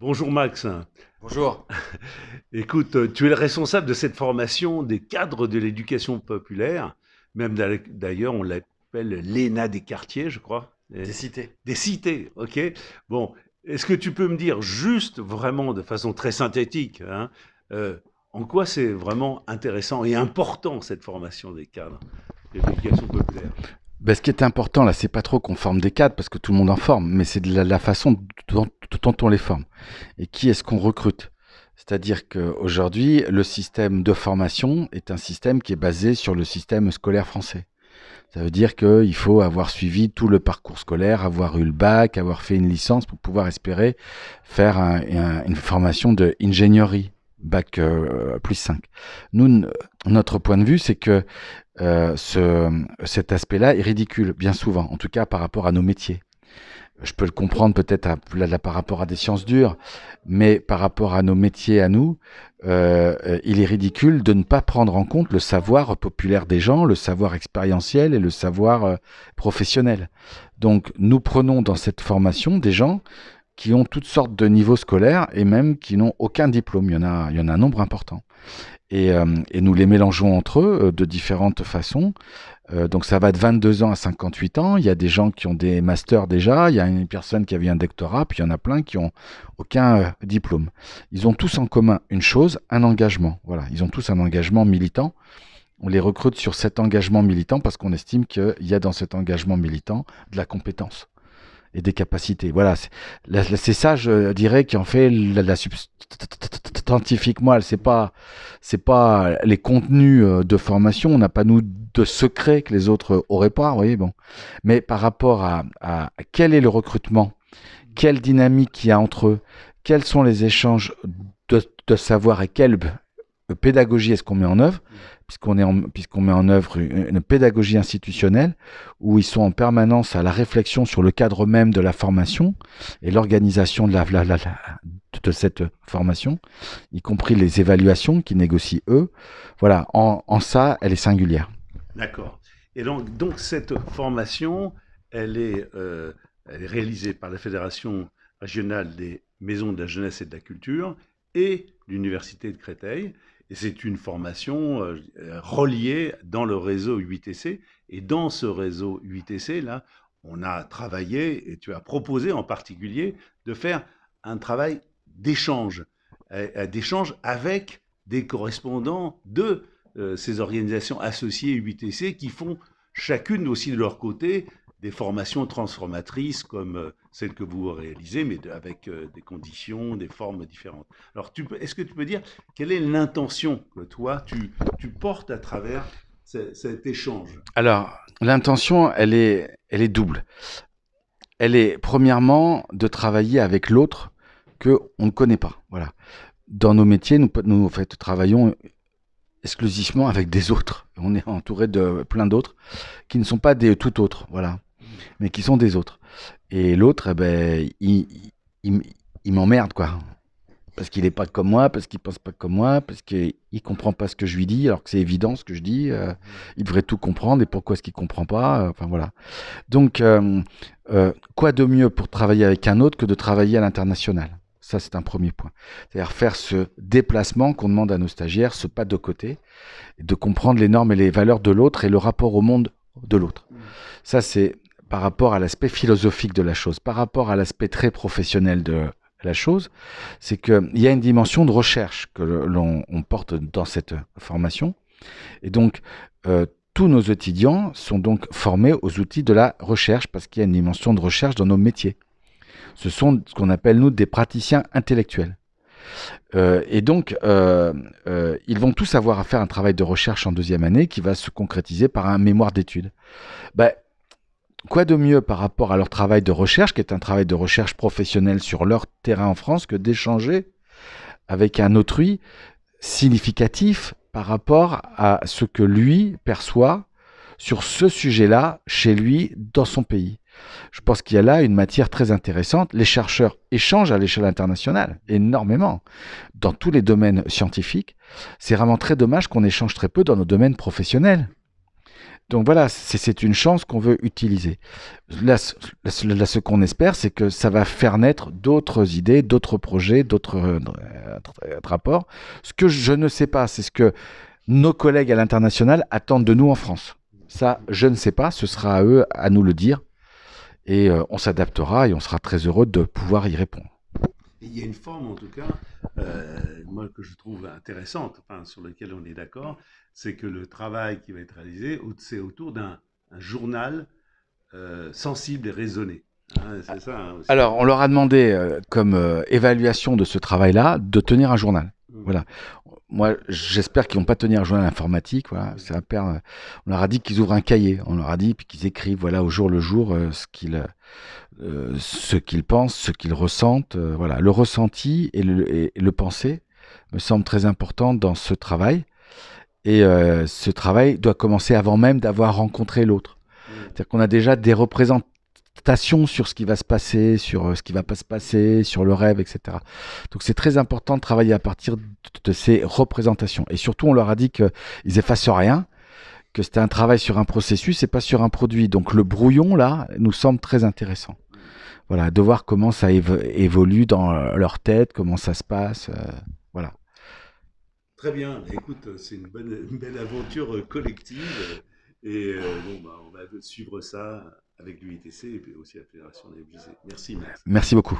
Bonjour Max. Bonjour. Écoute, euh, tu es le responsable de cette formation des cadres de l'éducation populaire, même d'ailleurs on l'appelle l'ENA des quartiers, je crois. Des cités. Des cités, ok. Bon, est-ce que tu peux me dire juste vraiment de façon très synthétique, hein, euh, en quoi c'est vraiment intéressant et important cette formation des cadres de l'éducation populaire ben, ce qui est important là, c'est pas trop qu'on forme des cadres parce que tout le monde en forme, mais c'est de la, façon dont, on les forme. Et qui est-ce qu'on recrute C'est-à-dire qu'aujourd'hui, le système de formation est un système qui est basé sur le système scolaire français. Ça veut dire qu'il faut avoir suivi tout le parcours scolaire, avoir eu le bac, avoir fait une licence pour pouvoir espérer faire une formation d'ingénierie bac euh, plus 5. Nous, notre point de vue, c'est que euh, ce, cet aspect-là est ridicule, bien souvent, en tout cas par rapport à nos métiers. Je peux le comprendre peut-être par rapport à des sciences dures, mais par rapport à nos métiers à nous, euh, il est ridicule de ne pas prendre en compte le savoir populaire des gens, le savoir expérientiel et le savoir professionnel. Donc nous prenons dans cette formation des gens qui ont toutes sortes de niveaux scolaires et même qui n'ont aucun diplôme. Il y, en a, il y en a un nombre important. Et, euh, nous les mélangeons entre eux euh, de différentes façons. Euh, donc ça va de 22 ans à 58 ans. Il y a des gens qui ont des masters déjà, il y a une personne qui a eu un doctorat, puis il y en a plein qui ont aucun diplôme. Ils ont tous en commun une chose, un engagement. Voilà, ils ont tous un engagement militant. On les recrute sur cet engagement militant parce qu'on estime qu'il y a dans cet engagement militant de la compétence et des capacités. Voilà, c'est ça, je dirais, qui en fait la, la substantifique moelle. C'est pas, c'est pas les contenus euh, de formation. On n'a pas nous de secrets que les autres auraient pas. Vous voyez, bon. Mais par rapport à, quel est le recrutement, quelle dynamique il y a entre eux, quels sont les échanges de, de savoir et quel pédagogie est-ce qu'on met en œuvre mm. puisqu'on est met en œuvre une, pédagogie institutionnelle où ils sont en permanence à la réflexion sur le cadre même de la formation et l'organisation de la, cette formation, y compris les évaluations qu'ils négocient eux. Voilà, en, ça, elle est singulière. D'accord. Et donc, donc cette formation, elle est, euh, elle est réalisée par la Fédération régionale des maisons de la jeunesse et de la culture et l'Université de Créteil c'est une formation euh, euh, reliée dans le réseau UITC Et dans ce réseau UITC, là, on a travaillé et tu as proposé en particulier de faire un travail d'échange, euh, avec des correspondants de ces organisations associées UITC qui font chacune aussi de leur côté des formations transformatrices comme euh, celles que vous réalisez, mais avec euh, des conditions, des formes différentes. Alors, est-ce que tu peux dire quelle est l'intention que toi, tu, tu, portes à travers cet échange Alors, l'intention, elle est, elle est double. Elle est, premièrement, de travailler avec l'autre que on ne connaît pas. Voilà. Dans nos métiers, nous, nous en fait, travaillons exclusivement avec des autres. On est entouré de plein d'autres qui ne sont pas des tout autres. Voilà mais qui sont des autres. Et l'autre, eh ben, il, m'emmerde, quoi. Parce qu'il n'est pas comme moi, parce qu'il pense pas comme moi, parce qu'il comprend pas ce que je lui dis, alors que c'est évident ce que je dis. Euh, il devrait tout comprendre, et pourquoi est-ce qu'il comprend pas euh, Enfin voilà. Donc, euh, quoi de mieux pour travailler avec un autre que de travailler à l'international ça, c'est un premier point. C'est-à-dire faire ce déplacement qu'on demande à nos stagiaires, ce pas de côté, de comprendre les normes et les valeurs de l'autre et le rapport au monde de l'autre. Mmh. Ça, c'est par rapport à l'aspect philosophique de la chose, par rapport à l'aspect très professionnel de la chose, c'est qu'il y a une dimension de recherche que l'on porte dans cette formation. Et donc, euh, tous nos étudiants sont donc formés aux outils de la recherche, parce qu'il y a une dimension de recherche dans nos métiers. Ce sont ce qu'on appelle, nous, des praticiens intellectuels. Euh, et donc, euh, ils vont tous avoir à faire un travail de recherche en deuxième année qui va se concrétiser par un mémoire d'études. Ben, quoi de mieux par rapport à leur travail de recherche, qui est un travail de recherche professionnel sur leur terrain en France, que d'échanger avec un autrui significatif par rapport à ce que lui perçoit sur ce sujet-là chez lui dans son pays. Je pense qu'il y a là une matière très intéressante. Les chercheurs échangent à l'échelle internationale énormément dans tous les domaines scientifiques. C'est vraiment très dommage qu'on échange très peu dans nos domaines professionnels. Donc voilà, c'est une chance qu'on veut utiliser. Là, ce qu'on espère, c'est que ça va faire naître d'autres idées, d'autres projets, euh, d'autres rapports. Ce que je ne sais pas, c'est ce que nos collègues à l'international attendent de nous en France. Ça, je ne sais pas, ce sera à eux à nous le dire. Et euh, on s'adaptera et on sera très heureux de pouvoir y répondre. Il y a une forme, en tout cas, euh, que je trouve intéressante, sur laquelle on est d'accord, c'est que le travail qui va être réalisé, c'est autour d'un journal euh, sensible et raisonné. Hein, hein, Alors, on leur a demandé, euh, comme euh, évaluation de ce travail-là, de tenir un journal. Mmh. Voilà. Moi, j'espère qu'ils vont pas tenir un journal informatique. Voilà. Mmh. père. On leur a dit qu'ils ouvrent un cahier. On leur a dit qu'ils écrivent, voilà, au jour le jour, ce qu'ils, ce qu'ils pensent, ce qu'ils ressentent. voilà, le ressenti et le, et le me semble très importante dans ce travail. Et euh, ce travail doit commencer avant même d'avoir rencontré l'autre. Mmh. C'est-à-dire qu'on a déjà des représentations sur ce qui va se passer, sur euh, ce qui va pas se passer, sur le rêve, etc. Donc c'est très important de travailler à partir de ces représentations. Et surtout, on leur a dit qu'ils effacent rien, que c'était un travail sur un processus et pas sur un produit. Donc le brouillon, là, nous semble très intéressant. Voilà, de voir comment ça évolue dans leur tête, comment ça se passe. Euh. Voilà. Très bien. Écoute, c'est une, belle aventure euh, collective. Et euh, bon, bah, on va suivre ça avec l'UITC et aussi la Fédération des musées. Merci, Merci beaucoup.